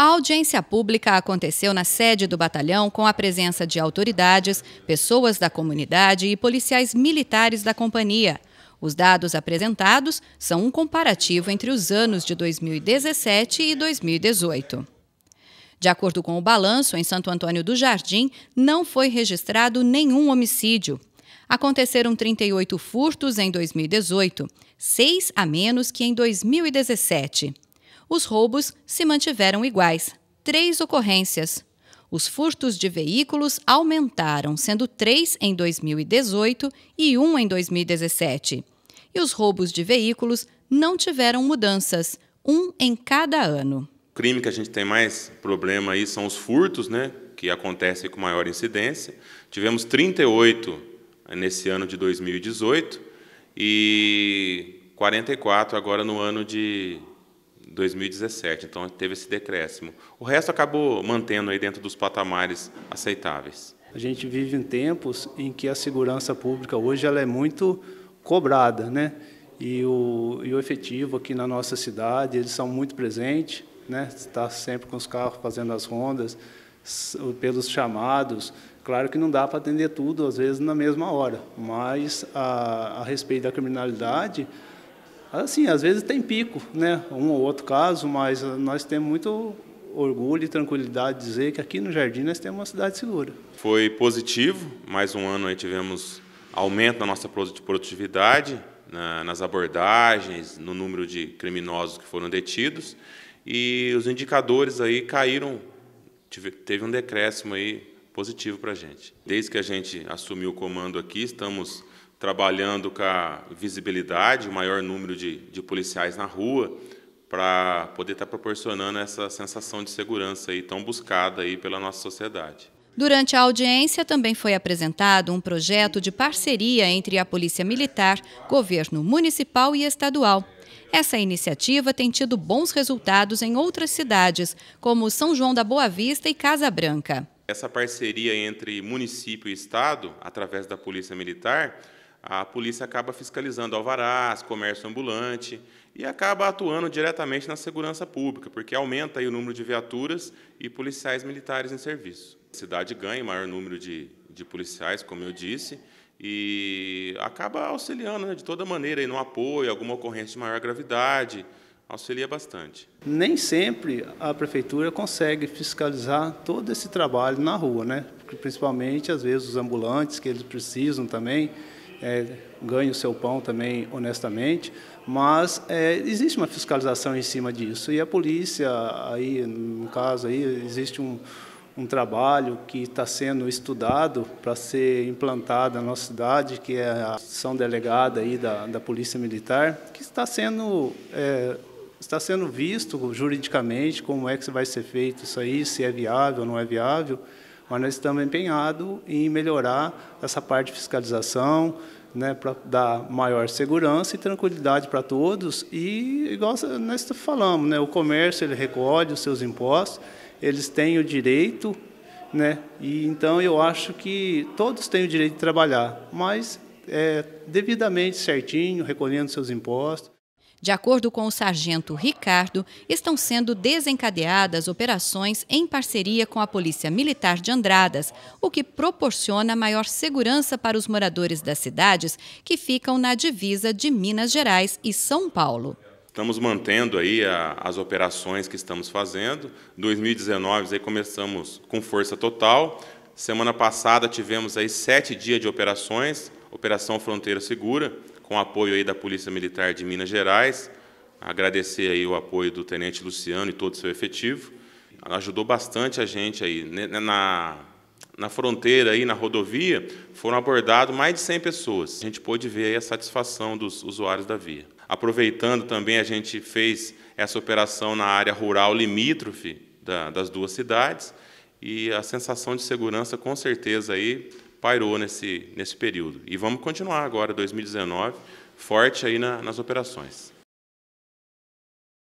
A audiência pública aconteceu na sede do batalhão com a presença de autoridades, pessoas da comunidade e policiais militares da companhia. Os dados apresentados são um comparativo entre os anos de 2017 e 2018. De acordo com o balanço, em Santo Antônio do Jardim não foi registrado nenhum homicídio. Aconteceram 38 furtos em 2018, seis a menos que em 2017 os roubos se mantiveram iguais, três ocorrências. Os furtos de veículos aumentaram, sendo três em 2018 e um em 2017. E os roubos de veículos não tiveram mudanças, um em cada ano. O crime que a gente tem mais problema aí são os furtos, né, que acontecem com maior incidência. Tivemos 38 nesse ano de 2018 e 44 agora no ano de 2017. Então teve esse decréscimo. O resto acabou mantendo aí dentro dos patamares aceitáveis. A gente vive em tempos em que a segurança pública hoje ela é muito cobrada, né? E o, e o efetivo aqui na nossa cidade, eles são muito presentes, né? Está sempre com os carros fazendo as rondas, pelos chamados. Claro que não dá para atender tudo, às vezes, na mesma hora, mas a, a respeito da criminalidade, Assim, às vezes tem pico, né? Um ou outro caso, mas nós temos muito orgulho e tranquilidade de dizer que aqui no Jardim nós temos uma cidade segura. Foi positivo, mais um ano aí tivemos aumento na nossa produtividade, na, nas abordagens, no número de criminosos que foram detidos e os indicadores aí caíram, tive, teve um decréscimo aí positivo para a gente. Desde que a gente assumiu o comando aqui, estamos trabalhando com a visibilidade, o maior número de, de policiais na rua, para poder estar tá proporcionando essa sensação de segurança aí, tão buscada aí pela nossa sociedade. Durante a audiência, também foi apresentado um projeto de parceria entre a Polícia Militar, governo municipal e estadual. Essa iniciativa tem tido bons resultados em outras cidades, como São João da Boa Vista e Casa Branca. Essa parceria entre município e estado, através da Polícia Militar, a polícia acaba fiscalizando alvarás, comércio ambulante e acaba atuando diretamente na segurança pública, porque aumenta o número de viaturas e policiais militares em serviço. A cidade ganha maior número de, de policiais, como eu disse, e acaba auxiliando né, de toda maneira no apoio, alguma ocorrência de maior gravidade, auxilia bastante. Nem sempre a prefeitura consegue fiscalizar todo esse trabalho na rua, né? principalmente às vezes os ambulantes que eles precisam também é, ganha o seu pão também honestamente, mas é, existe uma fiscalização em cima disso e a polícia aí no caso aí existe um, um trabalho que está sendo estudado para ser implantado na nossa cidade, que é a ação delegada aí da, da Polícia Militar, que está sendo é, está sendo visto juridicamente como é que vai ser feito isso aí, se é viável ou não é viável mas nós estamos empenhados em melhorar essa parte de fiscalização, né, para dar maior segurança e tranquilidade para todos. E, igual nós falamos, né, o comércio ele recolhe os seus impostos, eles têm o direito, né, e então eu acho que todos têm o direito de trabalhar, mas é, devidamente certinho, recolhendo seus impostos. De acordo com o sargento Ricardo, estão sendo desencadeadas operações em parceria com a Polícia Militar de Andradas, o que proporciona maior segurança para os moradores das cidades que ficam na divisa de Minas Gerais e São Paulo. Estamos mantendo aí a, as operações que estamos fazendo. 2019 aí começamos com força total. Semana passada tivemos aí sete dias de operações, Operação Fronteira Segura, com apoio aí da Polícia Militar de Minas Gerais. Agradecer aí o apoio do Tenente Luciano e todo o seu efetivo. Ajudou bastante a gente aí né, né, na na fronteira aí na rodovia foram abordados mais de 100 pessoas. A gente pôde ver a satisfação dos usuários da via. Aproveitando também a gente fez essa operação na área rural limítrofe da, das duas cidades e a sensação de segurança com certeza aí pairou nesse, nesse período. E vamos continuar agora, 2019, forte aí na, nas operações.